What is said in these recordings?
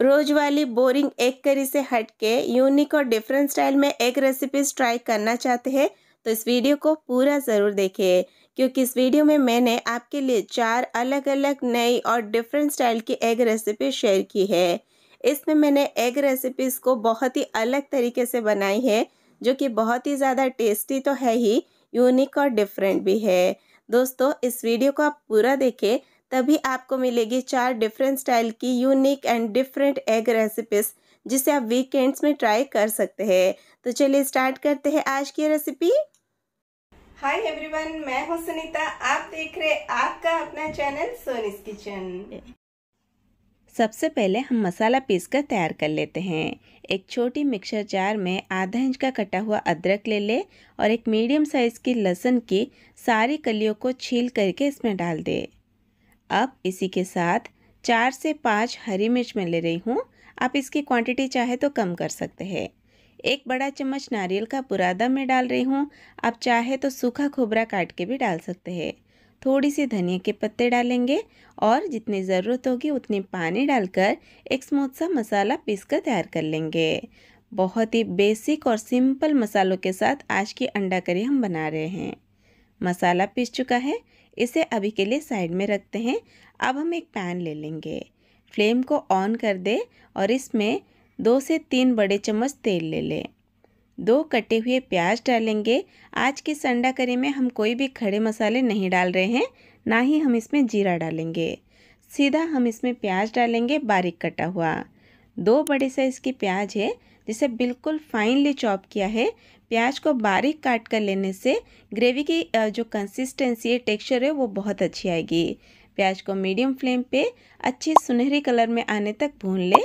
रोज वाली boring egg curry से हटके यूनिक और डिफरेंट स्टाइल में एग रेसिपीज ट्राई करना चाहते हैं तो इस वीडियो को पूरा ज़रूर देखें क्योंकि इस वीडियो में मैंने आपके लिए चार अलग अलग नई और डिफरेंट स्टाइल की एग रेसिपी शेयर की है इसमें मैंने एग रेसिपीज़ को बहुत ही अलग तरीके से बनाई है जो कि बहुत ही ज़्यादा टेस्टी तो है ही यूनिक और डिफरेंट भी है दोस्तों इस वीडियो को आप पूरा देखें तभी आपको मिलेगी चार डिफरेंट स्टाइल की unique and different egg recipes जिसे आप वीकेंड्स में ट्राई कर सकते हैं तो चलिए स्टार्ट करते हैं आज की रेसिपी हाय एवरीवन मैं हूं सुनीता आप देख रहे आपका अपना चैनल सोनिस किचन सबसे पहले हम मसाला पीस कर तैयार कर लेते हैं एक छोटी मिक्सर जार में आधा इंच का कटा हुआ अदरक ले ले और एक मीडियम साइज़ की लहसुन की सारी कलियों को छील करके इसमें डाल दें अब इसी के साथ चार से पाँच हरी मिर्च मैं ले रही हूँ आप इसकी क्वांटिटी चाहे तो कम कर सकते हैं एक बड़ा चम्मच नारियल का बुरादा मैं डाल रही हूँ आप चाहे तो सूखा खोबरा काट के भी डाल सकते हैं थोड़ी सी धनिया के पत्ते डालेंगे और जितनी ज़रूरत होगी उतनी पानी डालकर एक स्मूथ सा मसाला पीस कर तैयार कर लेंगे बहुत ही बेसिक और सिंपल मसालों के साथ आज की अंडा करी हम बना रहे हैं मसाला पीस चुका है इसे अभी के लिए साइड में रखते हैं अब हम एक पैन ले लेंगे फ्लेम को ऑन कर दे और इसमें दो से तीन बड़े चम्मच तेल ले लें दो कटे हुए प्याज डालेंगे आज की संडा करी में हम कोई भी खड़े मसाले नहीं डाल रहे हैं ना ही हम इसमें जीरा डालेंगे सीधा हम इसमें प्याज डालेंगे बारीक कटा हुआ दो बड़े साइज़ की प्याज है जिसे बिल्कुल फाइनली चॉप किया है प्याज को बारीक काट कर लेने से ग्रेवी की जो कंसिस्टेंसी है टेक्सचर है वो बहुत अच्छी आएगी प्याज को मीडियम फ्लेम पे अच्छे सुनहरे कलर में आने तक भून ले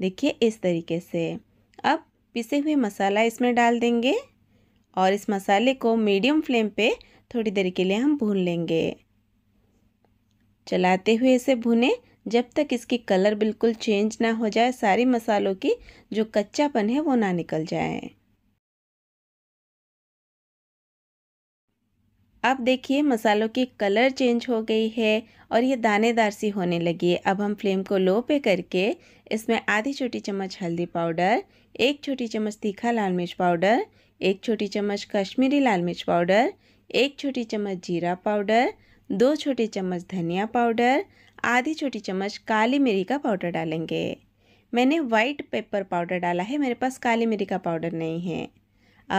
देखिए इस तरीके से अब पिसे हुए मसाला इसमें डाल देंगे और इस मसाले को मीडियम फ्लेम पे थोड़ी देर के लिए हम भून लेंगे चलाते हुए इसे भुने जब तक इसकी कलर बिल्कुल चेंज ना हो जाए सारे मसालों की जो कच्चापन है वो ना निकल जाए अब देखिए मसालों की कलर चेंज हो गई है और ये दानेदार सी होने लगी है अब हम फ्लेम को लो पे करके इसमें आधी छोटी चम्मच हल्दी पाउडर एक छोटी चम्मच तीखा लाल मिर्च पाउडर एक छोटी चम्मच कश्मीरी लाल मिर्च पाउडर एक छोटी चम्मच जीरा पाउडर दो छोटी चम्मच धनिया पाउडर आधी छोटी चम्मच काली मिरी का पाउडर डालेंगे मैंने वाइट पेपर पाउडर डाला है मेरे पास काली मिरी का पाउडर नहीं है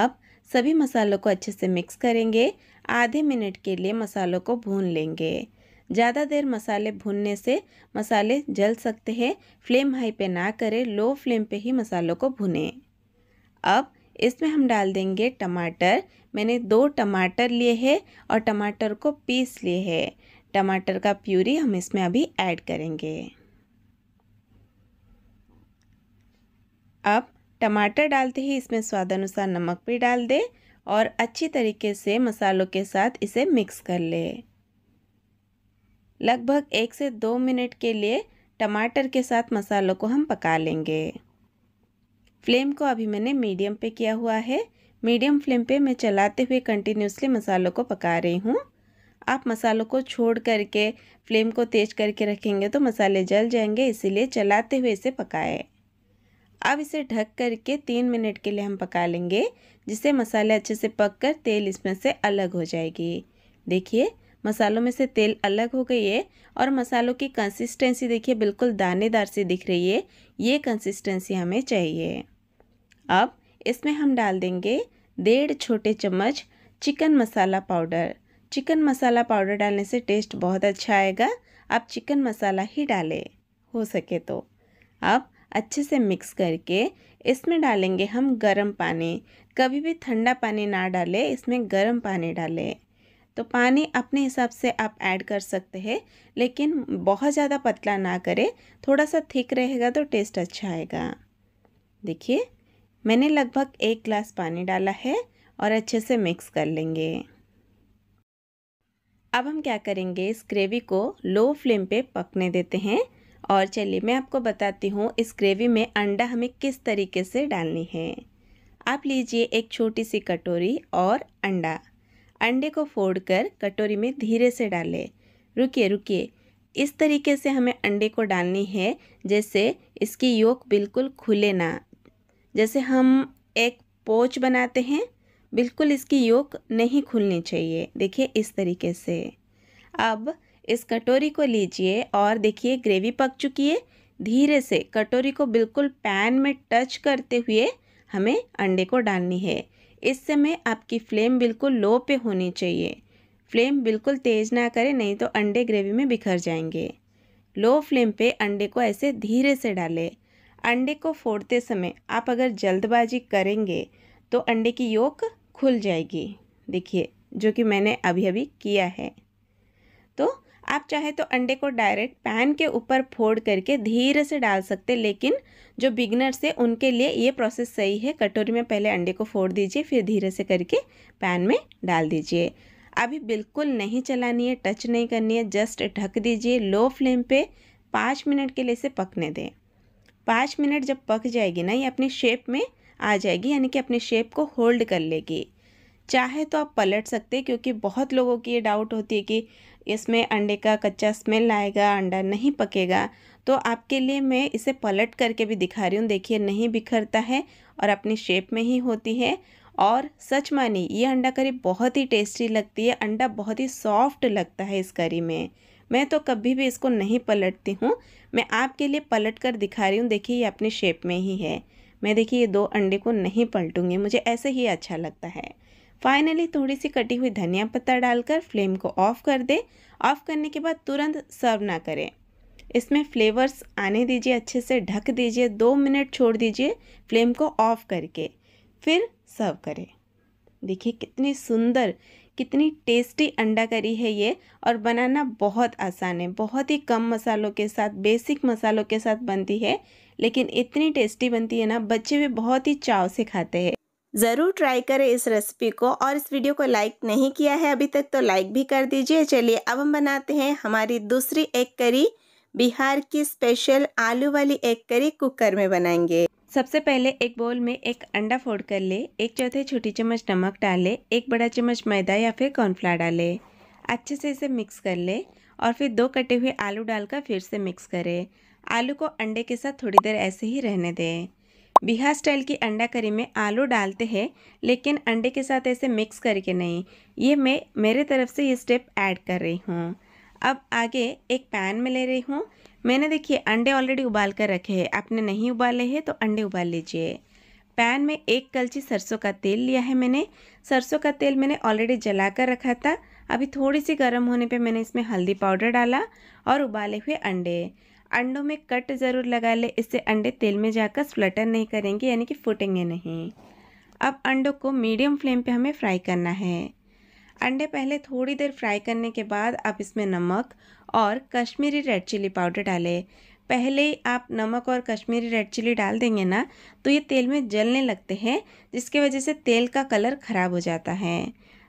अब सभी मसालों को अच्छे से मिक्स करेंगे आधे मिनट के लिए मसालों को भून लेंगे ज़्यादा देर मसाले भूनने से मसाले जल सकते हैं फ्लेम हाई पे ना करें लो फ्लेम पे ही मसालों को भुने अब इसमें हम डाल देंगे टमाटर मैंने दो टमाटर लिए हैं और टमाटर को पीस लिए हैं टमाटर का प्यूरी हम इसमें अभी ऐड करेंगे अब टमाटर डालते ही इसमें स्वाद अनुसार नमक भी डाल दें और अच्छी तरीके से मसालों के साथ इसे मिक्स कर ले लगभग एक से दो मिनट के लिए टमाटर के साथ मसालों को हम पका लेंगे फ्लेम को अभी मैंने मीडियम पे किया हुआ है मीडियम फ्लेम पे मैं चलाते हुए कंटिन्यूसली मसालों को पका रही हूँ आप मसालों को छोड़ करके फ्लेम को तेज करके रखेंगे तो मसाले जल जाएंगे इसीलिए चलाते हुए इसे पकाएं अब इसे ढक करके तीन मिनट के लिए हम पका लेंगे जिससे मसाले अच्छे से पक कर तेल इसमें से अलग हो जाएगी देखिए मसालों में से तेल अलग हो गई है और मसालों की कंसिस्टेंसी देखिए बिल्कुल दानेदार सी दिख रही है ये कंसिस्टेंसी हमें चाहिए अब इसमें हम डाल देंगे डेढ़ छोटे चम्मच chicken masala powder chicken masala powder डालने से टेस्ट बहुत अच्छा आएगा आप चिकन मसाला ही डालें हो सके तो अब अच्छे से मिक्स करके इसमें डालेंगे हम गरम पानी कभी भी ठंडा पानी ना डालें इसमें गरम पानी डालें तो पानी अपने हिसाब से आप ऐड कर सकते हैं लेकिन बहुत ज़्यादा पतला ना करें थोड़ा सा थिक रहेगा तो टेस्ट अच्छा आएगा देखिए मैंने लगभग एक ग्लास पानी डाला है और अच्छे से मिक्स कर लेंगे अब हम क्या करेंगे इस ग्रेवी को लो फ्लेम पे पकने देते हैं और चलिए मैं आपको बताती हूँ इस ग्रेवी में अंडा हमें किस तरीके से डालनी है आप लीजिए एक छोटी सी कटोरी और अंडा अंडे को फोड़ कर कटोरी में धीरे से डालें रुकिए रुकिए इस तरीके से हमें अंडे को डालनी है जैसे इसकी योक बिल्कुल खुले ना जैसे हम एक पोच बनाते हैं बिल्कुल इसकी योक नहीं खुलनी चाहिए देखिए इस तरीके से अब इस कटोरी को लीजिए और देखिए ग्रेवी पक चुकी है धीरे से कटोरी को बिल्कुल पैन में टच करते हुए हमें अंडे को डालनी है इस समय आपकी फ्लेम बिल्कुल लो पे होनी चाहिए फ्लेम बिल्कुल तेज़ ना करें नहीं तो अंडे ग्रेवी में बिखर जाएंगे लो फ्लेम पे अंडे को ऐसे धीरे से डालें अंडे को फोड़ते समय आप अगर जल्दबाजी करेंगे तो अंडे की योक खुल जाएगी देखिए जो कि मैंने अभी अभी किया है तो आप चाहे तो अंडे को डायरेक्ट पैन के ऊपर फोड़ करके धीरे से डाल सकते लेकिन जो बिगनर्स है उनके लिए ये प्रोसेस सही है कटोरी में पहले अंडे को फोड़ दीजिए फिर धीरे से करके पैन में डाल दीजिए अभी बिल्कुल नहीं चलानी है टच नहीं करनी है जस्ट ढक दीजिए लो फ्लेम पे पाँच मिनट के लिए इसे पकने दें पाँच मिनट जब पक जाएगी ना ये अपनी शेप में आ जाएगी यानी कि अपने शेप को होल्ड कर लेगी चाहे तो आप पलट सकते हैं क्योंकि बहुत लोगों की ये डाउट होती है कि इसमें अंडे का कच्चा स्मेल आएगा अंडा नहीं पकेगा तो आपके लिए मैं इसे पलट करके भी दिखा रही हूँ देखिए नहीं बिखरता है और अपनी शेप में ही होती है और सच मानी ये अंडा करी बहुत ही टेस्टी लगती है अंडा बहुत ही सॉफ्ट लगता है इस करी में मैं तो कभी भी इसको नहीं पलटती हूँ मैं आपके लिए पलट कर दिखा रही हूँ देखिए ये अपने शेप में ही है मैं देखिए ये दो अंडे को नहीं पलटूंगी मुझे ऐसे ही अच्छा लगता है फाइनली थोड़ी सी कटी हुई धनिया पत्ता डालकर फ्लेम को ऑफ़ कर दे ऑफ़ करने के बाद तुरंत सर्व ना करें इसमें फ्लेवर्स आने दीजिए अच्छे से ढक दीजिए दो मिनट छोड़ दीजिए फ्लेम को ऑफ़ करके फिर सर्व करें देखिए कितनी सुंदर कितनी टेस्टी अंडा करी है ये और बनाना बहुत आसान है बहुत ही कम मसालों के साथ बेसिक मसालों के साथ बनती है लेकिन इतनी टेस्टी बनती है ना बच्चे भी बहुत ही चाव से खाते हैं ज़रूर ट्राई करें इस रेसिपी को और इस वीडियो को लाइक नहीं किया है अभी तक तो लाइक भी कर दीजिए चलिए अब हम बनाते हैं हमारी दूसरी एक करी बिहार की स्पेशल आलू वाली एक करी कुकर में बनाएंगे सबसे पहले एक बोल में एक अंडा फोड़ कर ले एक चौथे छोटी चम्मच नमक डाले एक बड़ा चम्मच मैदा या फिर कॉर्नफ्लावर डाले अच्छे से इसे मिक्स कर ले और फिर दो कटे हुए आलू डालकर फिर से मिक्स करें आलू को अंडे के साथ थोड़ी देर ऐसे ही रहने दें बिहार स्टाइल की अंडा करी में आलू डालते हैं लेकिन अंडे के साथ ऐसे मिक्स करके नहीं ये मैं मेरे तरफ से ये स्टेप ऐड कर रही हूँ अब आगे एक पैन में ले रही हूँ मैंने देखिए अंडे ऑलरेडी उबाल कर रखे हैं आपने नहीं उबाले हैं तो अंडे उबाल लीजिए पैन में एक कलची सरसों का तेल लिया है मैंने सरसों का तेल मैंने ऑलरेडी जला कर रखा था अभी थोड़ी सी गर्म होने पर मैंने इसमें हल्दी पाउडर डाला और उबाले हुए अंडे अंडों में कट ज़रूर लगा ले इससे अंडे तेल में जाकर स्प्लटर नहीं करेंगे यानी कि फूटेंगे नहीं अब अंडों को मीडियम फ्लेम पे हमें फ्राई करना है अंडे पहले थोड़ी देर फ्राई करने के बाद आप इसमें नमक और कश्मीरी रेड चिली पाउडर डालें पहले ही आप नमक और कश्मीरी रेड चिली डाल देंगे ना तो ये तेल में जलने लगते हैं जिसकी वजह से तेल का कलर ख़राब हो जाता है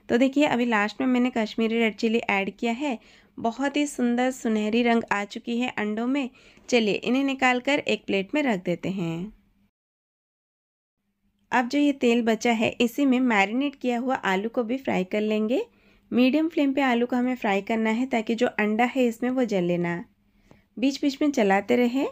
तो देखिए अभी लास्ट में मैंने कश्मीरी रेड चिली ऐड किया है बहुत ही सुंदर सुनहरी रंग आ चुकी है अंडों में चलिए इन्हें निकाल कर एक प्लेट में रख देते हैं अब जो ये तेल बचा है इसी में मैरिनेट किया हुआ आलू को भी फ्राई कर लेंगे मीडियम फ्लेम पे आलू को हमें फ्राई करना है ताकि जो अंडा है इसमें वो जले ना बीच बीच में चलाते रहे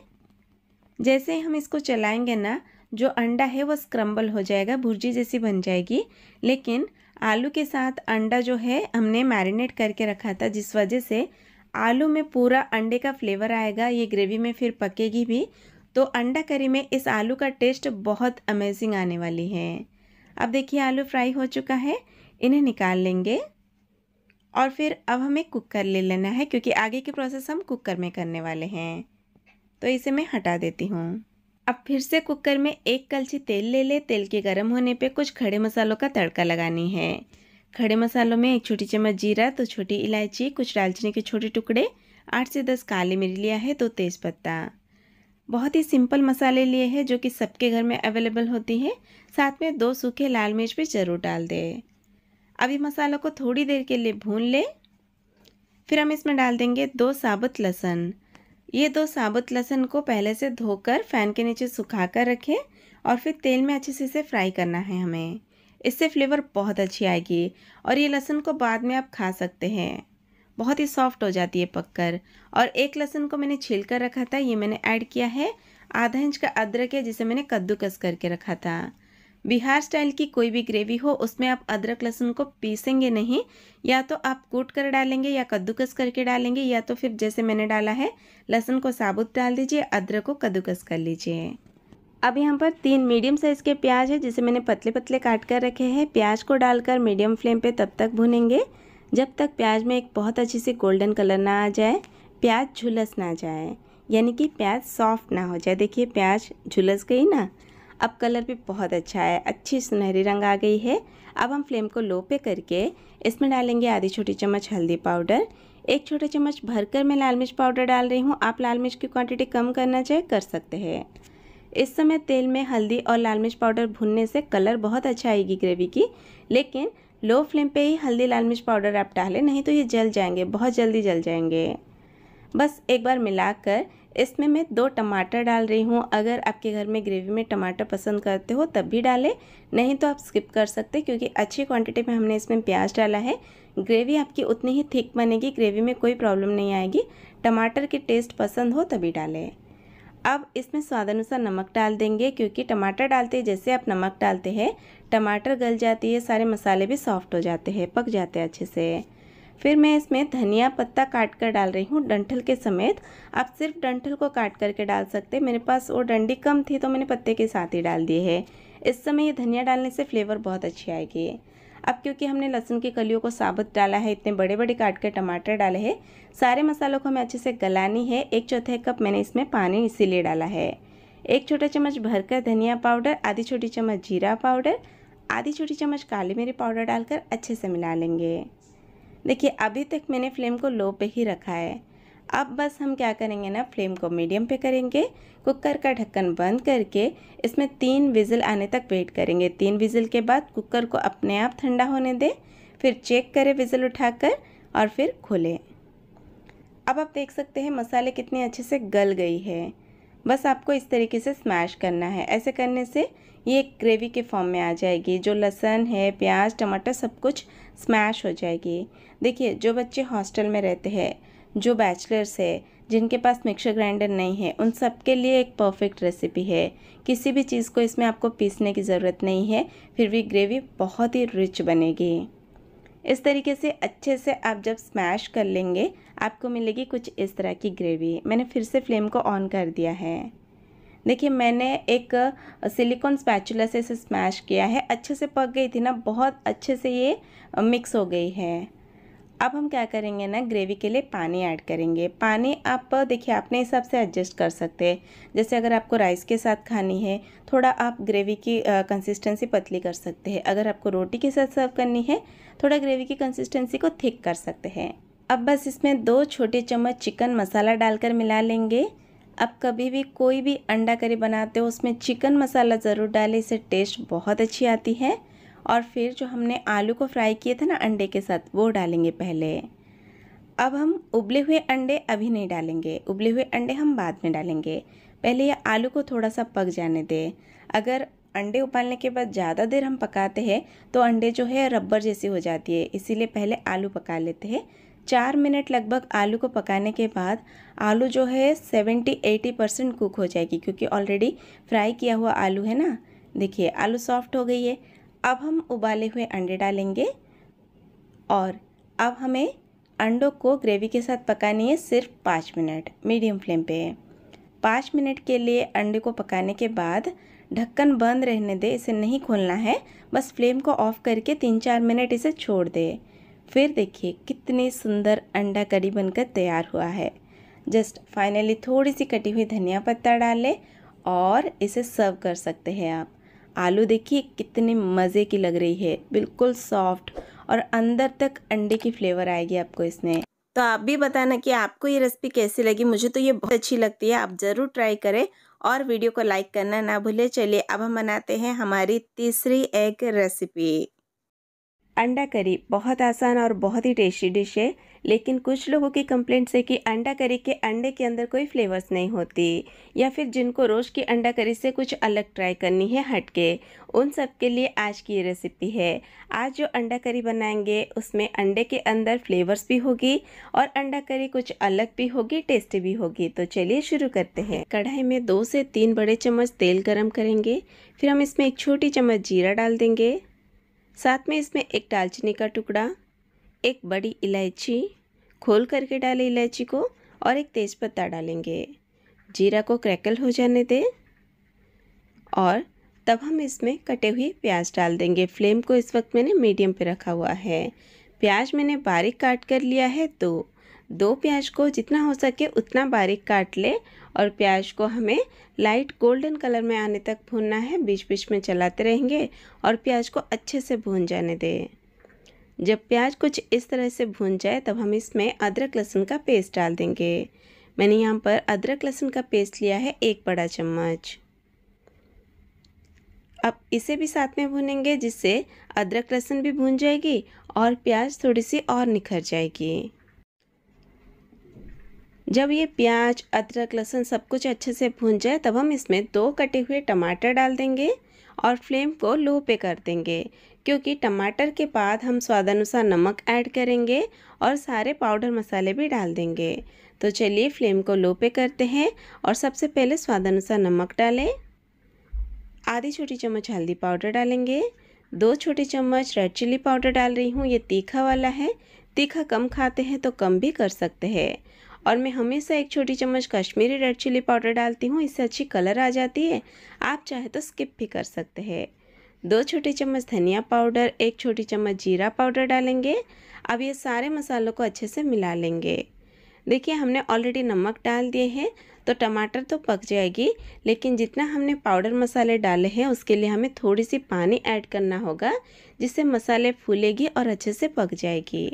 जैसे हम इसको चलाएंगे ना जो अंडा है वो स्क्रम्बल हो जाएगा भुर्जी जैसी बन जाएगी लेकिन आलू के साथ अंडा जो है हमने मैरिनेट करके रखा था जिस वजह से आलू में पूरा अंडे का फ्लेवर आएगा ये ग्रेवी में फिर पकेगी भी तो अंडा करी में इस आलू का टेस्ट बहुत अमेजिंग आने वाली है अब देखिए आलू फ्राई हो चुका है इन्हें निकाल लेंगे और फिर अब हमें कुकर ले लेना है क्योंकि आगे की प्रोसेस हम कुकर में करने वाले हैं तो इसे मैं हटा देती हूँ अब फिर से कुकर में एक कलछी तेल ले ले तेल के गर्म होने पे कुछ खड़े मसालों का तड़का लगानी है खड़े मसालों में एक छोटी चम्मच जीरा तो छोटी इलायची कुछ दालचीनी के छोटे टुकड़े आठ से दस काले मिर्च लिया है दो तो तेज़पत्ता बहुत ही सिंपल मसाले लिए हैं जो कि सबके घर में अवेलेबल होती है साथ में दो सूखे लाल मिर्च भी ज़रूर डाल दें अभी मसालों को थोड़ी देर के लिए भून लें फिर हम इसमें डाल देंगे दो साबुत लहसुन ये दो साबुत लहसुन को पहले से धोकर फ़ैन के नीचे सुखा कर रखें और फिर तेल में अच्छे से इसे फ्राई करना है हमें इससे फ्लेवर बहुत अच्छी आएगी और ये लहसुन को बाद में आप खा सकते हैं बहुत ही सॉफ्ट हो जाती है पककर और एक लहसुन को मैंने छील कर रखा था ये मैंने ऐड किया है आधा इंच का अदरक है जिसे मैंने कद्दूकस करके रखा था बिहार स्टाइल की कोई भी ग्रेवी हो उसमें आप अदरक लहसुन को पीसेंगे नहीं या तो आप कूट कर डालेंगे या कद्दूकस करके डालेंगे या तो फिर जैसे मैंने डाला है लहसुन को साबुत डाल दीजिए अदरक को कद्दूकस कर लीजिए अब यहाँ पर तीन मीडियम साइज़ के प्याज है जिसे मैंने पतले पतले काट कर रखे हैं प्याज को डालकर मीडियम फ्लेम पर तब तक भुनेंगे जब तक प्याज में एक बहुत अच्छे से गोल्डन कलर ना आ जाए प्याज झुलस ना जाए यानी कि प्याज सॉफ्ट ना हो जाए देखिए प्याज झुलस गई ना अब कलर भी बहुत अच्छा है अच्छी सुनहरी रंग आ गई है अब हम फ्लेम को लो पे करके इसमें डालेंगे आधी छोटी चम्मच हल्दी पाउडर एक छोटे चम्मच भरकर मैं लाल मिर्च पाउडर डाल रही हूँ आप लाल मिर्च की क्वांटिटी कम करना चाहे कर सकते हैं इस समय तेल में हल्दी और लाल मिर्च पाउडर भुनने से कलर बहुत अच्छा आएगी ग्रेवी की लेकिन लो फ्लेम पे ही हल्दी लाल मिर्च पाउडर आप डालें नहीं तो ये जल जाएंगे बहुत जल्दी जल जाएंगे बस एक बार मिलाकर इसमें मैं दो टमाटर डाल रही हूँ अगर आपके घर में ग्रेवी में टमाटर पसंद करते हो तब भी डालें नहीं तो आप स्किप कर सकते क्योंकि अच्छी क्वांटिटी में हमने इसमें प्याज डाला है ग्रेवी आपकी उतनी ही थिक बनेगी ग्रेवी में कोई प्रॉब्लम नहीं आएगी टमाटर की टेस्ट पसंद हो तभी डालें अब इसमें स्वाद अनुसार नमक डाल देंगे क्योंकि टमाटर डालते जैसे आप नमक डालते हैं टमाटर गल जाती है सारे मसाले भी सॉफ्ट हो जाते हैं पक जाते हैं अच्छे से फिर मैं इसमें धनिया पत्ता काट कर डाल रही हूँ डंठल के समेत आप सिर्फ डंठल को काट करके डाल सकते हैं मेरे पास वो डंडी कम थी तो मैंने पत्ते के साथ ही डाल दिए है इस समय ये धनिया डालने से फ्लेवर बहुत अच्छी आएगी अब क्योंकि हमने लहसुन की कलियों को साबुत डाला है इतने बड़े बड़े काट के टमाटर डाले हैं सारे मसालों को हमें अच्छे से गलानी है एक चौथे कप मैंने इसमें पानी इसीलिए डाला है एक छोटा चम्मच भरकर धनिया पाउडर आधी छोटी चम्मच जीरा पाउडर आधी छोटी चम्मच काली मिर्च पाउडर डालकर अच्छे से मिला लेंगे देखिए अभी तक मैंने फ्लेम को लो पे ही रखा है अब बस हम क्या करेंगे ना फ्लेम को मीडियम पे करेंगे कुकर का ढक्कन बंद करके इसमें तीन विजल आने तक वेट करेंगे तीन विजल के बाद कुकर को अपने आप ठंडा होने दें फिर चेक करें विजल उठाकर और फिर खोलें अब आप देख सकते हैं मसाले कितने अच्छे से गल गई है बस आपको इस तरीके से स्मैश करना है ऐसे करने से ये ग्रेवी के फॉर्म में आ जाएगी जो लहसन है प्याज टमाटर सब कुछ स्मैश हो जाएगी देखिए जो बच्चे हॉस्टल में रहते हैं जो बैचलर्स है जिनके पास मिक्सर ग्राइंडर नहीं है उन सब के लिए एक परफेक्ट रेसिपी है किसी भी चीज़ को इसमें आपको पीसने की ज़रूरत नहीं है फिर भी ग्रेवी बहुत ही रिच बनेगी इस तरीके से अच्छे से आप जब स्मैश कर लेंगे आपको मिलेगी कुछ इस तरह की ग्रेवी मैंने फिर से फ्लेम को ऑन कर दिया है देखिए मैंने एक सिलिकॉन स्पैचुला से इसे स्मैश किया है अच्छे से पक गई थी ना बहुत अच्छे से ये मिक्स हो गई है अब हम क्या करेंगे ना ग्रेवी के लिए पानी ऐड करेंगे पानी आप देखिए अपने हिसाब से एडजस्ट कर सकते हैं जैसे अगर आपको राइस के साथ खानी है थोड़ा आप ग्रेवी की कंसिस्टेंसी पतली कर सकते हैं अगर आपको रोटी के साथ सर्व करनी है थोड़ा ग्रेवी की कंसिस्टेंसी को थिक कर सकते हैं अब बस इसमें दो छोटे चम्मच चिकन मसाला डालकर मिला लेंगे आप कभी भी कोई भी अंडा करी बनाते हो उसमें चिकन मसाला ज़रूर डालें इससे टेस्ट बहुत अच्छी आती है और फिर जो हमने आलू को फ्राई किए थे ना अंडे के साथ वो डालेंगे पहले अब हम उबले हुए अंडे अभी नहीं डालेंगे उबले हुए अंडे हम बाद में डालेंगे पहले ये आलू को थोड़ा सा पक जाने दें अगर अंडे उबालने के बाद ज़्यादा देर हम पकाते हैं तो अंडे जो है रबर जैसी हो जाती है इसीलिए पहले आलू पका लेते हैं चार मिनट लगभग आलू को पकाने के बाद आलू जो है सेवेंटी एटी परसेंट कुक हो जाएगी क्योंकि ऑलरेडी फ्राई किया हुआ आलू है ना देखिए आलू सॉफ्ट हो गई है अब हम उबाले हुए अंडे डालेंगे और अब हमें अंडों को ग्रेवी के साथ पकानी है सिर्फ पाँच मिनट मीडियम फ्लेम पे पाँच मिनट के लिए अंडे को पकाने के बाद ढक्कन बंद रहने दे इसे नहीं खोलना है बस फ्लेम को ऑफ़ करके तीन चार मिनट इसे छोड़ दे फिर देखिए कितनी सुंदर अंडा करी बनकर तैयार हुआ है जस्ट फाइनली थोड़ी सी कटी हुई धनिया पत्ता डालें और इसे सर्व कर सकते हैं आप आलू देखिए कितने मज़े की लग रही है बिल्कुल सॉफ्ट और अंदर तक अंडे की फ्लेवर आएगी आपको इसमें तो आप भी बताना कि आपको ये रेसिपी कैसी लगी मुझे तो ये बहुत अच्छी लगती है आप ज़रूर ट्राई करें और वीडियो को लाइक करना ना भूलें चलिए अब हम बनाते हैं हमारी तीसरी एग रेसिपी अंडा करी बहुत आसान और बहुत ही टेस्टी डिश है लेकिन कुछ लोगों की कंप्लेंट्स है कि अंडा करी के अंडे के अंदर कोई फ्लेवर्स नहीं होती या फिर जिनको रोज़ की अंडा करी से कुछ अलग ट्राई करनी है हटके उन सब के लिए आज की ये रेसिपी है आज जो अंडा करी बनाएंगे उसमें अंडे के अंदर फ्लेवर्स भी होगी और अंडा करी कुछ अलग भी होगी टेस्टी भी होगी तो चलिए शुरू करते हैं कढ़ाई में दो से तीन बड़े चम्मच तेल गर्म करेंगे फिर हम इसमें एक छोटी चम्मच जीरा डाल देंगे साथ में इसमें एक दालचीनी का टुकड़ा एक बड़ी इलायची खोल करके डाले इलायची को और एक तेज़पत्ता डालेंगे जीरा को क्रैकल हो जाने दें और तब हम इसमें कटे हुए प्याज डाल देंगे फ्लेम को इस वक्त मैंने मीडियम पे रखा हुआ है प्याज मैंने बारीक काट कर लिया है दो तो दो प्याज को जितना हो सके उतना बारीक काट ले और प्याज को हमें लाइट गोल्डन कलर में आने तक भूनना है बीच बीच में चलाते रहेंगे और प्याज को अच्छे से भून जाने दें जब प्याज कुछ इस तरह से भून जाए तब हम इसमें अदरक लहसुन का पेस्ट डाल देंगे मैंने यहाँ पर अदरक लहसुन का पेस्ट लिया है एक बड़ा चम्मच अब इसे भी साथ में भूनेंगे जिससे अदरक लहसुन भी भून जाएगी और प्याज थोड़ी सी और निखर जाएगी जब ये प्याज अदरक लहसुन सब कुछ अच्छे से भून जाए तब हम इसमें दो कटे हुए टमाटर डाल देंगे और फ्लेम को लो पे कर देंगे क्योंकि टमाटर के बाद हम स्वाद अनुसार नमक ऐड करेंगे और सारे पाउडर मसाले भी डाल देंगे तो चलिए फ्लेम को लो पे करते हैं और सबसे पहले स्वाद अनुसार नमक डालें आधी छोटी चम्मच हल्दी पाउडर डालेंगे दो छोटी चम्मच रेड चिल्ली पाउडर डाल रही हूँ ये तीखा वाला है तीखा कम खाते हैं तो कम भी कर सकते हैं और मैं हमेशा एक छोटी चम्मच कश्मीरी रेड चिली पाउडर डालती हूँ इससे अच्छी कलर आ जाती है आप चाहे तो स्किप भी कर सकते हैं दो छोटे चम्मच धनिया पाउडर एक छोटी चम्मच जीरा पाउडर डालेंगे अब ये सारे मसालों को अच्छे से मिला लेंगे देखिए हमने ऑलरेडी नमक डाल दिए हैं तो टमाटर तो पक जाएगी लेकिन जितना हमने पाउडर मसाले डाले हैं उसके लिए हमें थोड़ी सी पानी ऐड करना होगा जिससे मसाले फूलेगी और अच्छे से पक जाएगी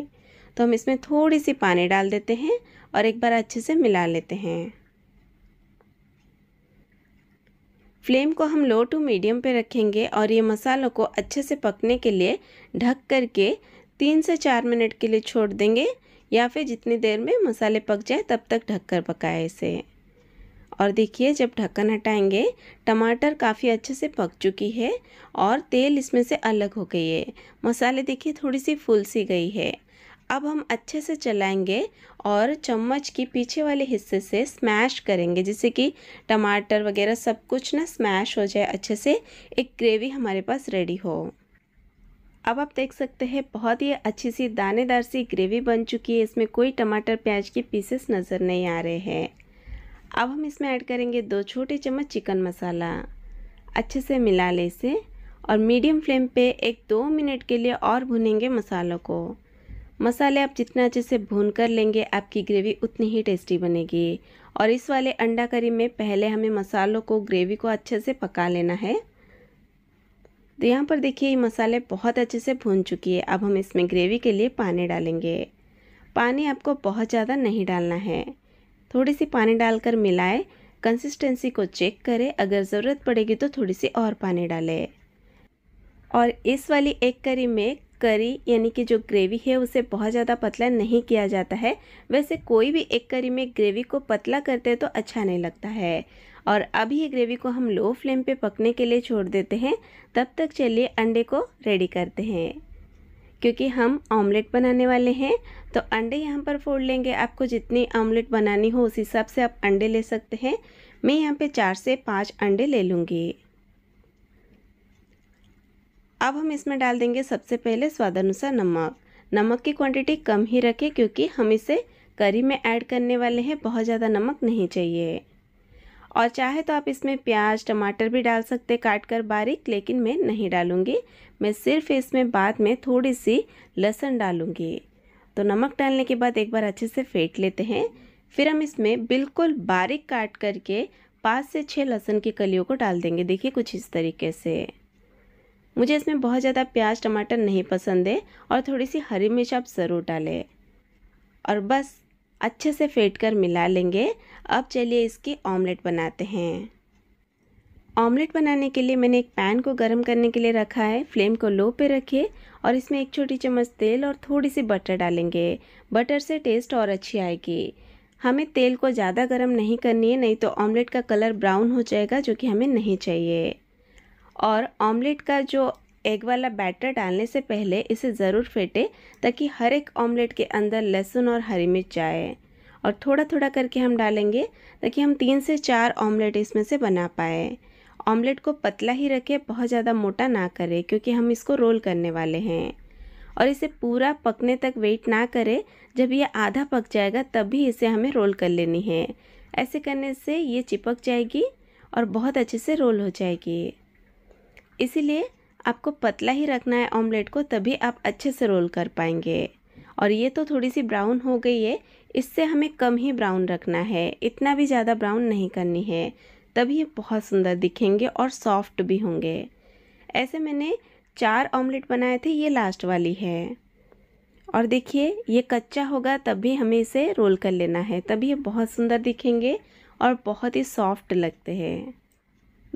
तो हम इसमें थोड़ी सी पानी डाल देते हैं और एक बार अच्छे से मिला लेते हैं फ्लेम को हम लो टू मीडियम पे रखेंगे और ये मसालों को अच्छे से पकने के लिए ढक करके तीन से चार मिनट के लिए छोड़ देंगे या फिर जितनी देर में मसाले पक जाए तब तक ढककर पकाए इसे और देखिए जब ढक्कन हटाएंगे टमाटर काफ़ी अच्छे से पक चुकी है और तेल इसमें से अलग हो गई है मसाले देखिए थोड़ी सी फूल सी गई है अब हम अच्छे से चलाएंगे और चम्मच की पीछे वाले हिस्से से स्मैश करेंगे जिससे कि टमाटर वगैरह सब कुछ ना स्मैश हो जाए अच्छे से एक ग्रेवी हमारे पास रेडी हो अब आप देख सकते हैं बहुत ही अच्छी सी दानेदार सी ग्रेवी बन चुकी है इसमें कोई टमाटर प्याज के पीसेस नज़र नहीं आ रहे हैं अब हम इसमें ऐड करेंगे दो छोटे चम्मच चिकन मसाला अच्छे से मिला ले इसे और मीडियम फ्लेम पे एक दो मिनट के लिए और भुनेंगे मसालों को मसाले आप जितना अच्छे से भून कर लेंगे आपकी ग्रेवी उतनी ही टेस्टी बनेगी और इस वाले अंडा करी में पहले हमें मसालों को ग्रेवी को अच्छे से पका लेना है तो यहाँ पर देखिए ये मसाले बहुत अच्छे से भून चुकी है अब हम इसमें ग्रेवी के लिए पानी डालेंगे पानी आपको बहुत ज़्यादा नहीं डालना है थोड़ी सी पानी डालकर मिलाए कंसिस्टेंसी को चेक करें अगर ज़रूरत पड़ेगी तो थोड़ी सी और पानी डालें और इस वाली एक करी में करी यानी कि जो ग्रेवी है उसे बहुत ज़्यादा पतला नहीं किया जाता है वैसे कोई भी एक करी में ग्रेवी को पतला करते हैं तो अच्छा नहीं लगता है और अब ये ग्रेवी को हम लो फ्लेम पे पकने के लिए छोड़ देते हैं तब तक चलिए अंडे को रेडी करते हैं क्योंकि हम ऑमलेट बनाने वाले हैं तो अंडे यहाँ पर फोड़ लेंगे आपको जितनी ऑमलेट बनानी हो उस हिसाब से आप अंडे ले सकते हैं मैं यहाँ पर चार से पाँच अंडे ले लूँगी अब हम इसमें डाल देंगे सबसे पहले स्वादानुसार नमक नमक की क्वांटिटी कम ही रखें क्योंकि हम इसे करी में ऐड करने वाले हैं बहुत ज़्यादा नमक नहीं चाहिए और चाहे तो आप इसमें प्याज टमाटर भी डाल सकते काट कर बारीक लेकिन मैं नहीं डालूँगी मैं सिर्फ इसमें बाद में थोड़ी सी लहसुन डालूँगी तो नमक डालने के बाद एक बार अच्छे से फेंट लेते हैं फिर हम इसमें बिल्कुल बारीक काट करके पाँच से छः लहसुन की कलियों को डाल देंगे देखिए कुछ इस तरीके से मुझे इसमें बहुत ज़्यादा प्याज टमाटर नहीं पसंद है और थोड़ी सी हरी मिर्च आप ज़रूर डालें और बस अच्छे से फेंट कर मिला लेंगे अब चलिए इसकी ऑमलेट बनाते हैं ऑमलेट बनाने के लिए मैंने एक पैन को गर्म करने के लिए रखा है फ्लेम को लो पे रखे और इसमें एक छोटी चम्मच तेल और थोड़ी सी बटर डालेंगे बटर से टेस्ट और अच्छी आएगी हमें तेल को ज़्यादा गर्म नहीं करनी है नहीं तो ऑमलेट का कलर ब्राउन हो जाएगा जो कि हमें नहीं चाहिए और ऑमलेट का जो एग वाला बैटर डालने से पहले इसे ज़रूर फेंटे ताकि हर एक ऑमलेट के अंदर लहसुन और हरी मिर्च जाए और थोड़ा थोड़ा करके हम डालेंगे ताकि हम तीन से चार ऑमलेट इसमें से बना पाए ऑमलेट को पतला ही रखें बहुत ज़्यादा मोटा ना करें क्योंकि हम इसको रोल करने वाले हैं और इसे पूरा पकने तक वेट ना करें जब ये आधा पक जाएगा तब भी इसे हमें रोल कर लेनी है ऐसे करने से ये चिपक जाएगी और बहुत अच्छे से रोल हो जाएगी इसीलिए आपको पतला ही रखना है ऑमलेट को तभी आप अच्छे से रोल कर पाएंगे और ये तो थोड़ी सी ब्राउन हो गई है इससे हमें कम ही ब्राउन रखना है इतना भी ज़्यादा ब्राउन नहीं करनी है तभी ये बहुत सुंदर दिखेंगे और सॉफ्ट भी होंगे ऐसे मैंने चार ऑमलेट बनाए थे ये लास्ट वाली है और देखिए ये कच्चा होगा तभी हमें इसे रोल कर लेना है तभी ये बहुत सुंदर दिखेंगे और बहुत ही सॉफ्ट लगते हैं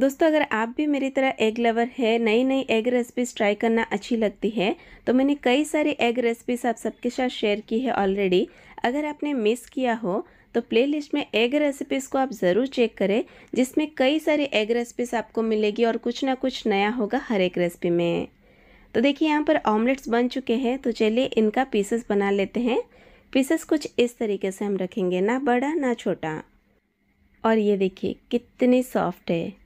दोस्तों अगर आप भी मेरी तरह एग लवर है नई नई एग रेसिपीज़ ट्राई करना अच्छी लगती है तो मैंने कई सारी एग रेसिपीज़ आप सबके साथ शेयर की है ऑलरेडी अगर आपने मिस किया हो तो प्लेलिस्ट में एग रेसिपीज़ को आप ज़रूर चेक करें जिसमें कई सारी एग रेसिपीज़ आपको मिलेगी और कुछ ना कुछ नया होगा हर एक रेसिपी में तो देखिए यहाँ पर ऑमलेट्स बन चुके हैं तो चलिए इनका पीसेस बना लेते हैं पीसेस कुछ इस तरीके से हम रखेंगे ना बड़ा ना छोटा और ये देखिए कितनी सॉफ्ट है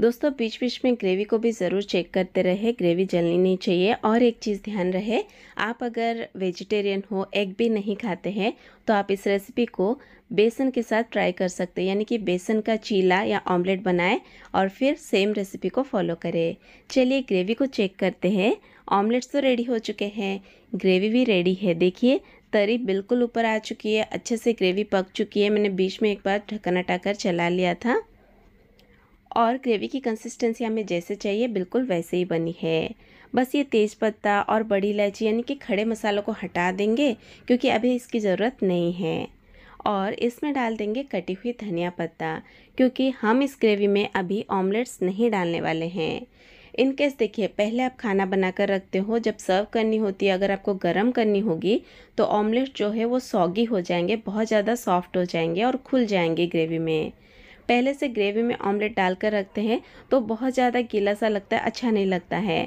दोस्तों बीच बीच में ग्रेवी को भी ज़रूर चेक करते रहे ग्रेवी जलनी नहीं चाहिए और एक चीज़ ध्यान रहे आप अगर वेजिटेरियन हो एग भी नहीं खाते हैं तो आप इस रेसिपी को बेसन के साथ ट्राई कर सकते हैं यानी कि बेसन का चीला या ऑमलेट बनाएं और फिर सेम रेसिपी को फॉलो करें चलिए ग्रेवी को चेक करते हैं ऑमलेट्स तो रेडी हो चुके हैं ग्रेवी भी रेडी है देखिए तरी बिल्कुल ऊपर आ चुकी है अच्छे से ग्रेवी पक चुकी है मैंने बीच में एक बार ढकन हटाकर चला लिया था और ग्रेवी की कंसिस्टेंसी हमें जैसे चाहिए बिल्कुल वैसे ही बनी है बस ये तेज़पत्ता और बड़ी इलायची यानी कि खड़े मसालों को हटा देंगे क्योंकि अभी इसकी ज़रूरत नहीं है और इसमें डाल देंगे कटी हुई धनिया पत्ता क्योंकि हम इस ग्रेवी में अभी ऑमलेट्स नहीं डालने वाले हैं इन केस देखिए पहले आप खाना बनाकर रखते हो जब सर्व करनी होती है अगर आपको गर्म करनी होगी तो ऑमलेट जो है वो सॉगी हो जाएंगे बहुत ज़्यादा सॉफ्ट हो जाएंगे और खुल जाएंगे ग्रेवी में पहले से ग्रेवी में ऑमलेट डालकर रखते हैं तो बहुत ज़्यादा गीला सा लगता है अच्छा नहीं लगता है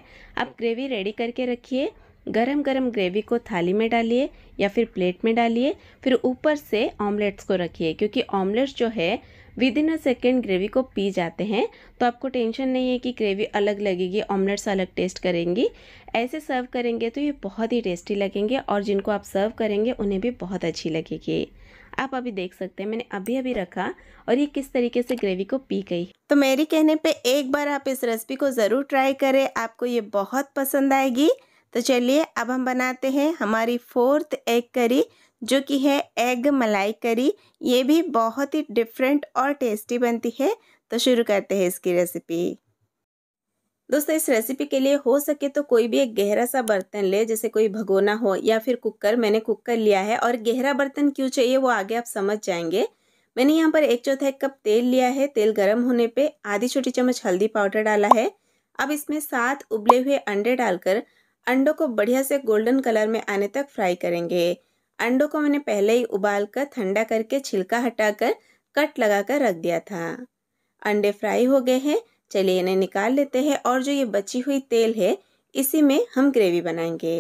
आप ग्रेवी रेडी करके रखिए गरम गरम ग्रेवी को थाली में डालिए या फिर प्लेट में डालिए फिर ऊपर से ऑमलेट्स को रखिए क्योंकि ऑमलेट्स जो है within a second gravy को पी जाते हैं तो आपको टेंशन नहीं है कि ग्रेवी अलग लगेगी ऑमलेट्स अलग टेस्ट करेंगी ऐसे सर्व करेंगे तो ये बहुत ही टेस्टी लगेंगे और जिनको आप सर्व करेंगे उन्हें भी बहुत अच्छी लगेगी आप अभी देख सकते हैं मैंने अभी अभी रखा और ये किस तरीके से ग्रेवी को पी गई तो मेरे कहने पे एक बार आप इस रेसिपी को ज़रूर ट्राई करें आपको ये बहुत पसंद आएगी तो चलिए अब हम बनाते हैं हमारी फोर्थ एग करी जो कि है एग मलाई करी ये भी बहुत ही डिफरेंट और टेस्टी बनती है तो शुरू करते हैं इसकी रेसिपी दोस्तों इस रेसिपी के लिए हो सके तो कोई भी एक गहरा सा बर्तन ले जैसे कोई भगोना हो या फिर कुकर मैंने कुकर लिया है और गहरा बर्तन क्यों चाहिए वो आगे आप समझ जाएंगे मैंने यहाँ पर एक चौथा कप तेल लिया है तेल गर्म होने पे आधी छोटी चम्मच हल्दी पाउडर डाला है अब इसमें सात उबले हुए अंडे डालकर अंडों को बढ़िया से गोल्डन कलर में आने तक फ्राई करेंगे अंडों को मैंने पहले ही उबाल कर ठंडा करके छिलका हटाकर कट लगाकर रख दिया था अंडे फ्राई हो गए हैं चलिए इन्हें निकाल लेते हैं और जो ये बची हुई तेल है इसी में हम ग्रेवी बनाएंगे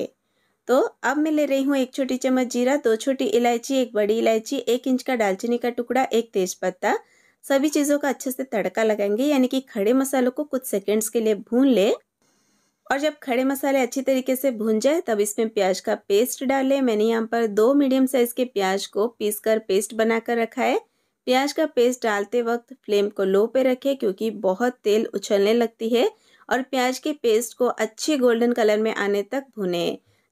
तो अब मैं ले रही हूँ एक छोटी चम्मच जीरा दो छोटी इलायची एक बड़ी इलायची एक इंच का दालचीनी का टुकड़ा एक तेज़पत्ता सभी चीज़ों का अच्छे से तड़का लगाएंगे यानी कि खड़े मसालों को कुछ सेकेंड्स के लिए भून ले और जब खड़े मसाले अच्छी तरीके से भून जाए तब इसमें प्याज का पेस्ट डालें मैंने यहाँ पर दो मीडियम साइज़ के प्याज को पीस कर पेस्ट बनाकर रखा है प्याज का पेस्ट डालते वक्त फ्लेम को लो पे रखें क्योंकि बहुत तेल उछलने लगती है और प्याज के पेस्ट को अच्छे गोल्डन कलर में आने तक भुने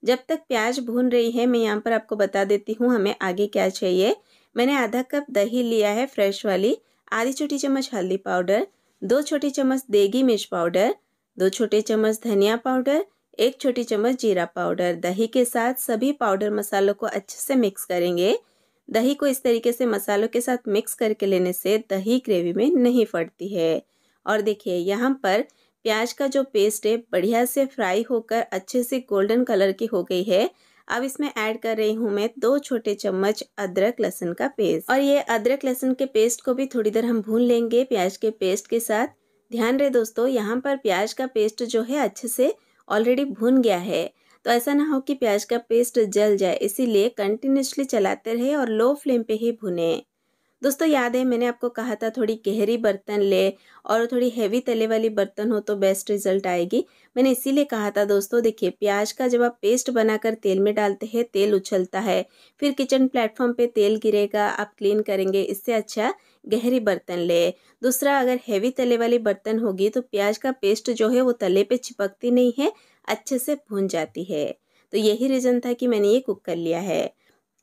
जब तक प्याज भून रही है मैं यहाँ पर आपको बता देती हूँ हमें आगे क्या चाहिए मैंने आधा कप दही लिया है फ्रेश वाली आधी छोटी चम्मच हल्दी पाउडर दो छोटी चम्मच देगी मिर्च पाउडर दो छोटे चम्मच धनिया पाउडर एक छोटी चम्मच जीरा पाउडर दही के साथ सभी पाउडर मसालों को अच्छे से मिक्स करेंगे दही को इस तरीके से मसालों के साथ मिक्स करके लेने से दही ग्रेवी में नहीं फटती है और देखिए यहाँ पर प्याज का जो पेस्ट है बढ़िया से फ्राई होकर अच्छे से गोल्डन कलर की हो गई है अब इसमें ऐड कर रही हूँ मैं दो छोटे चम्मच अदरक लहसुन का पेस्ट और ये अदरक लहसुन के पेस्ट को भी थोड़ी देर हम भून लेंगे प्याज के पेस्ट के साथ ध्यान रहे दोस्तों यहाँ पर प्याज का पेस्ट जो है अच्छे से ऑलरेडी भून गया है तो ऐसा ना हो कि प्याज का पेस्ट जल जाए इसीलिए कंटिन्यूसली चलाते रहे और लो फ्लेम पे ही भुने दोस्तों याद है मैंने आपको कहा था थोड़ी गहरी बर्तन ले और थोड़ी हैवी तले वाली बर्तन हो तो बेस्ट रिजल्ट आएगी मैंने इसीलिए कहा था दोस्तों देखिए प्याज का जब आप पेस्ट बनाकर तेल में डालते हैं तेल उछलता है फिर किचन प्लेटफॉर्म पे तेल गिरेगा आप क्लीन करेंगे इससे अच्छा गहरी बर्तन ले दूसरा अगर हैवी तले वाली बर्तन होगी तो प्याज का पेस्ट जो है वो तले पर चिपकती नहीं है अच्छे से भून जाती है तो यही रीज़न था कि मैंने ये कुक कर लिया है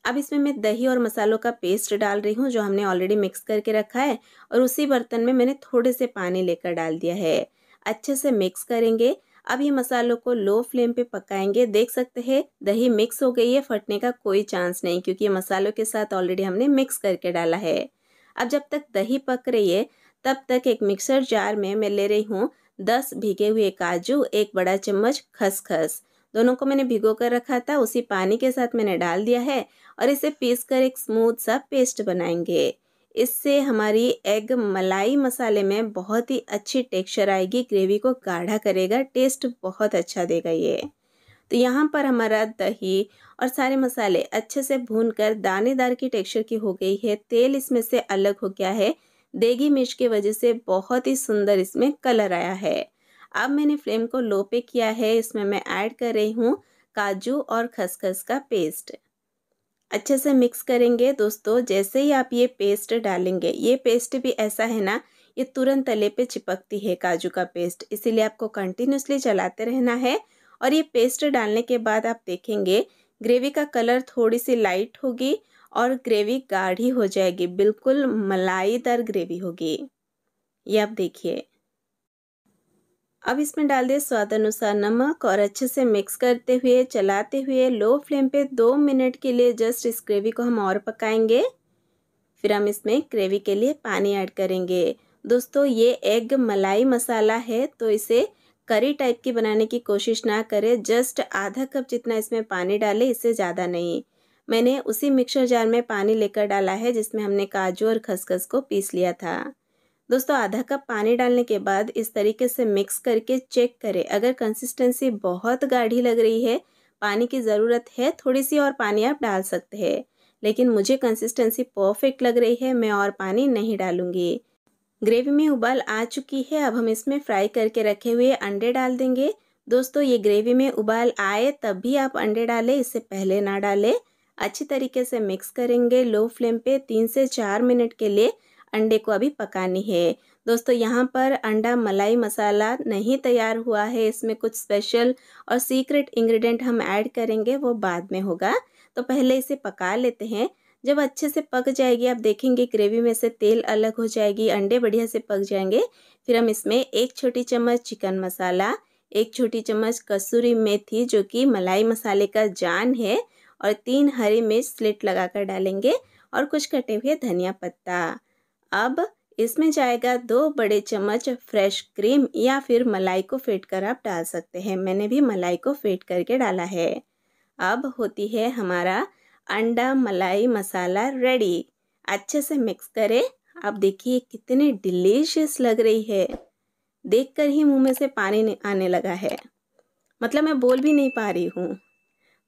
अब इसमें मैं दही और मसालों का पेस्ट डाल रही हूँ जो हमने ऑलरेडी मिक्स करके रखा है और उसी बर्तन में मैंने थोड़े से पानी लेकर डाल दिया है अच्छे से मिक्स करेंगे अब ये मसालों को लो फ्लेम पे पकाएंगे देख सकते हैं दही मिक्स हो गई है फटने का कोई चांस नहीं क्योंकि ये मसालों के साथ ऑलरेडी हमने मिक्स करके डाला है अब जब तक दही पक रही है तब तक एक मिक्सर जार में मैं ले रही हूँ दस भीगे हुए काजू एक बड़ा चम्मच खसखस दोनों को मैंने भिगो कर रखा था उसी पानी के साथ मैंने डाल दिया है और इसे पीस कर एक स्मूथ सा पेस्ट बनाएंगे इससे हमारी एग मलाई मसाले में बहुत ही अच्छी टेक्सचर आएगी ग्रेवी को गाढ़ा करेगा टेस्ट बहुत अच्छा देगा ये तो यहाँ पर हमारा दही और सारे मसाले अच्छे से भून कर दानेदार की टेक्सचर की हो गई है तेल इसमें से अलग हो गया है देगी मिर्च की वजह से बहुत ही सुंदर इसमें कलर आया है अब मैंने फ्लेम को लो पे किया है इसमें मैं ऐड कर रही हूँ काजू और खसखस का पेस्ट अच्छे से मिक्स करेंगे दोस्तों जैसे ही आप ये पेस्ट डालेंगे ये पेस्ट भी ऐसा है ना ये तुरंत तले पे चिपकती है काजू का पेस्ट इसीलिए आपको कंटिन्यूसली चलाते रहना है और ये पेस्ट डालने के बाद आप देखेंगे ग्रेवी का कलर थोड़ी सी लाइट होगी और ग्रेवी गाढ़ी हो जाएगी बिल्कुल मलाईदार ग्रेवी होगी ये आप देखिए अब इसमें डाल दिए स्वाद अनुसार नमक और अच्छे से मिक्स करते हुए चलाते हुए लो फ्लेम पे दो मिनट के लिए जस्ट इस ग्रेवी को हम और पकाएंगे फिर हम इसमें ग्रेवी के लिए पानी ऐड करेंगे दोस्तों ये एग मलाई मसाला है तो इसे करी टाइप की बनाने की कोशिश ना करें जस्ट आधा कप जितना इसमें पानी डालें इससे ज़्यादा नहीं मैंने उसी मिक्सर जार में पानी लेकर डाला है जिसमें हमने काजू और खसखस को पीस लिया था दोस्तों आधा कप पानी डालने के बाद इस तरीके से मिक्स करके चेक करें अगर कंसिस्टेंसी बहुत गाढ़ी लग रही है पानी की ज़रूरत है थोड़ी सी और पानी आप डाल सकते हैं लेकिन मुझे कंसिस्टेंसी परफेक्ट लग रही है मैं और पानी नहीं डालूंगी ग्रेवी में उबाल आ चुकी है अब हम इसमें फ्राई करके रखे हुए अंडे डाल देंगे दोस्तों ये ग्रेवी में उबाल आए तब भी आप अंडे डालें इससे पहले ना डालें अच्छी तरीके से मिक्स करेंगे लो फ्लेम पे तीन से चार मिनट के लिए अंडे को अभी पकानी है दोस्तों यहाँ पर अंडा मलाई मसाला नहीं तैयार हुआ है इसमें कुछ स्पेशल और सीक्रेट इंग्रेडिएंट हम ऐड करेंगे वो बाद में होगा तो पहले इसे पका लेते हैं जब अच्छे से पक जाएगी आप देखेंगे ग्रेवी में से तेल अलग हो जाएगी अंडे बढ़िया से पक जाएंगे फिर हम इसमें एक छोटी चम्मच चिकन मसाला एक छोटी चम्मच कसूरी मेथी जो कि मलाई मसाले का जान है और तीन हरी मिर्च स्लिट लगाकर डालेंगे और कुछ कटे हुए धनिया पत्ता अब इसमें जाएगा दो बड़े चम्मच फ्रेश क्रीम या फिर मलाई को फेट कर आप डाल सकते हैं मैंने भी मलाई को फेंट करके डाला है अब होती है हमारा अंडा मलाई मसाला रेडी अच्छे से मिक्स करें आप देखिए कितनी डिलीशियस लग रही है देखकर ही मुंह में से पानी आने लगा है मतलब मैं बोल भी नहीं पा रही हूँ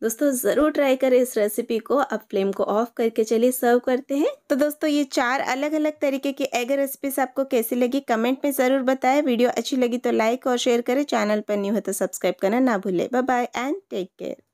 दोस्तों ज़रूर ट्राई करें इस रेसिपी को अब फ्लेम को ऑफ करके चलिए सर्व करते हैं तो दोस्तों ये चार अलग अलग तरीके की एग रेसिपीज आपको कैसी लगी कमेंट में ज़रूर बताएं वीडियो अच्छी लगी तो लाइक और शेयर करें चैनल पर न्यू है तो सब्सक्राइब करना ना भूलें bye bye and take care